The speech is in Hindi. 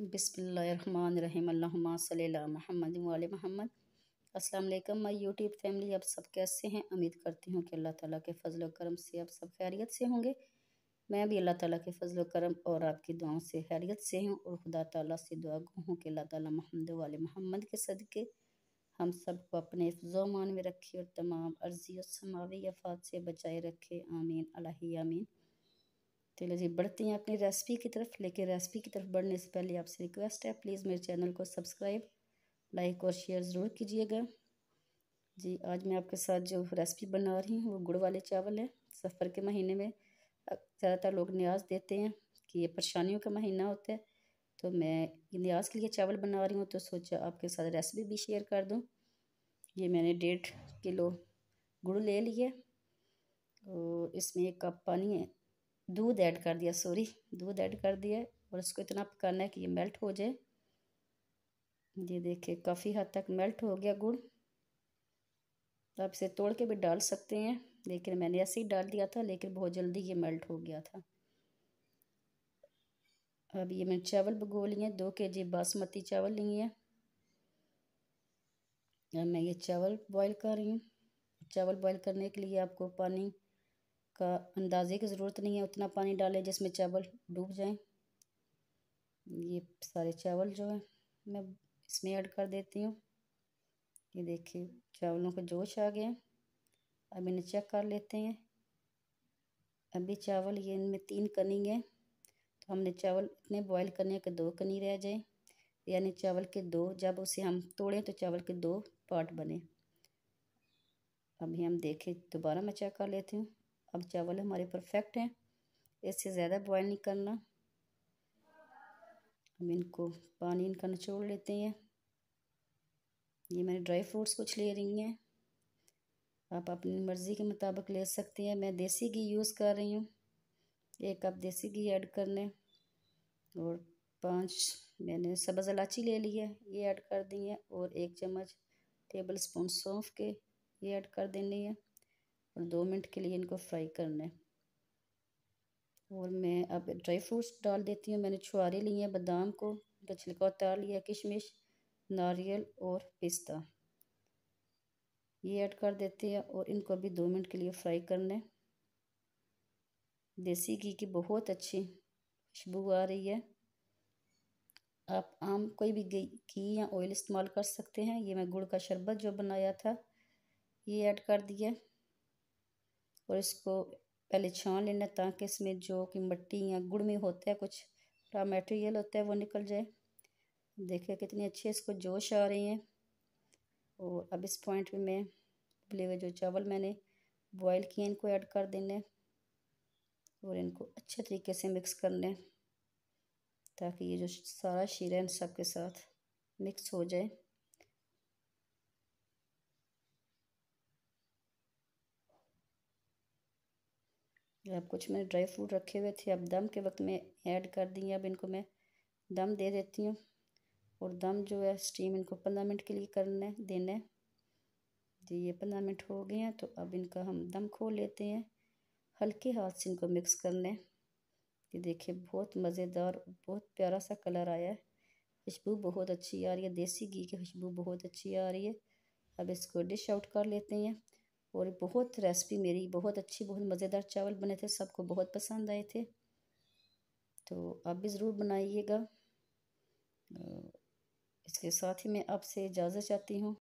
बिसमीम महमद वाल महमद अस्सलाम वालेकुम माय यूट्यूब फैमिली आप सब कैसे हैं उम्मीद करती हूँ कि अल्लाह ताला के फजल करम से आप सब खैरियत से होंगे मैं भी अल्लाह ताला के फजल करम और आपकी दुआओं से खैरियत से हूँ और खुदा ताला से दुआ गो हूँ कि अल्लाह ताला महमद वाल महमद के सदक़े हम सब को अपने मान में रखे और तमाम अर्जी और समावी अफात से बचाए रखे आमीन अलाही आमीन चलो तो जी बढ़ते हैं अपनी रेसिपी की तरफ लेकिन रेसिपी की तरफ बढ़ने से पहले आपसे रिक्वेस्ट है प्लीज़ मेरे चैनल को सब्सक्राइब लाइक और शेयर ज़रूर कीजिएगा जी आज मैं आपके साथ जो रेसिपी बना रही हूँ वो गुड़ वाले चावल है सफ़र के महीने में ज़्यादातर लोग न्याज देते हैं कि ये परेशानियों का महीना होता है तो मैं न्याज के लिए चावल बना रही हूँ तो सोचा आपके साथ रेसिपी भी शेयर कर दूँ ये मैंने डेढ़ किलो गुड़ ले लिया और इसमें एक कप पानी दूध ऐड कर दिया सॉरी दूध ऐड कर दिया और इसको इतना पकाना है कि ये मेल्ट हो जाए ये देखिए काफ़ी हद तक मेल्ट हो गया गुड़ तो आप इसे तोड़ के भी डाल सकते हैं लेकिन मैंने ऐसे ही डाल दिया था लेकिन बहुत जल्दी ये मेल्ट हो गया था अब ये मैंने चावल भिगो लिए हैं दो के जी बासमती चावल लिए हैं अब मैं ये चावल बॉईल कर रही हूँ चावल बॉईल करने के लिए आपको पानी का अंदाजे की ज़रूरत नहीं है उतना पानी डालें जिसमें चावल डूब जाएं ये सारे चावल जो है मैं इसमें ऐड कर देती हूँ ये देखिए चावलों का जोश आ गया अब इन्हें चेक कर लेते हैं अभी चावल ये इनमें तीन कनी है तो हमने चावल इतने बॉईल करने हैं कि दो कनी रह जाए यानी चावल के दो जब उसे हम तोड़ें तो चावल के दो पार्ट बने अभी हम देखें दोबारा मैं चेक कर लेती हूँ अब चावल हमारे परफेक्ट हैं इससे ज़्यादा बॉयल नहीं करना हम इनको पानी इनका निचोड़ लेते हैं ये मैंने ड्राई फ्रूट्स कुछ ले रही हैं आप अपनी मर्ज़ी के मुताबिक ले सकते हैं मैं देसी घी यूज़ कर रही हूँ एक कप देसी घी ऐड कर लें और पांच मैंने सब्ज़ इलाची ले ली है ये ऐड कर दी है और एक चम्मच टेबल स्पून सौंफ के ये ऐड कर देनी है और दो मिनट के लिए इनको फ्राई करना है और मैं अब ड्राई फ्रूट्स डाल देती हूँ मैंने छुआरे लिए हैं बादाम को उनका छिलका उतार लिया किशमिश नारियल और पिस्ता ये ऐड कर देते हैं और इनको अभी दो मिनट के लिए फ्राई करना है देसी घी की बहुत अच्छी खुशबू आ रही है आप आम कोई भी घी या ऑयल इस्तेमाल कर सकते हैं ये मैं गुड़ का शरबत जो बनाया था ये ऐड कर दिया और इसको पहले छान लेना ताकि इसमें जो कि मट्टी या गुड़ में होता है कुछ रॉ मटेरियल होता है वो निकल जाए देखिए कितने अच्छे इसको जोश आ रहे हैं और अब इस पॉइंट पे मैं उबले हुए जो चावल मैंने बॉईल किए इनको ऐड कर देना और इनको अच्छे तरीके से मिक्स कर लें ताकि ये जो सारा शीरा इन सबके साथ मिक्स हो जाए अब कुछ मैंने ड्राई फ्रूट रखे हुए थे अब दम के वक्त में ऐड कर दी अब इनको मैं दम दे देती हूँ और दम जो है स्टीम इनको पंद्रह मिनट के लिए करना है देना है जी ये पंद्रह मिनट हो गए हैं तो अब इनका हम दम खोल लेते हैं हल्के हाथ से इनको मिक्स करना है ये देखिए बहुत मज़ेदार बहुत प्यारा सा कलर आया है खुशबू बहुत अच्छी आ रही है देसी घी की खुशबू बहुत अच्छी आ रही है अब इसको डिश आउट कर लेते हैं और बहुत रेसिपी मेरी बहुत अच्छी बहुत मज़ेदार चावल बने थे सबको बहुत पसंद आए थे तो आप भी ज़रूर बनाइएगा इसके साथ ही मैं आपसे इजाज़त चाहती हूँ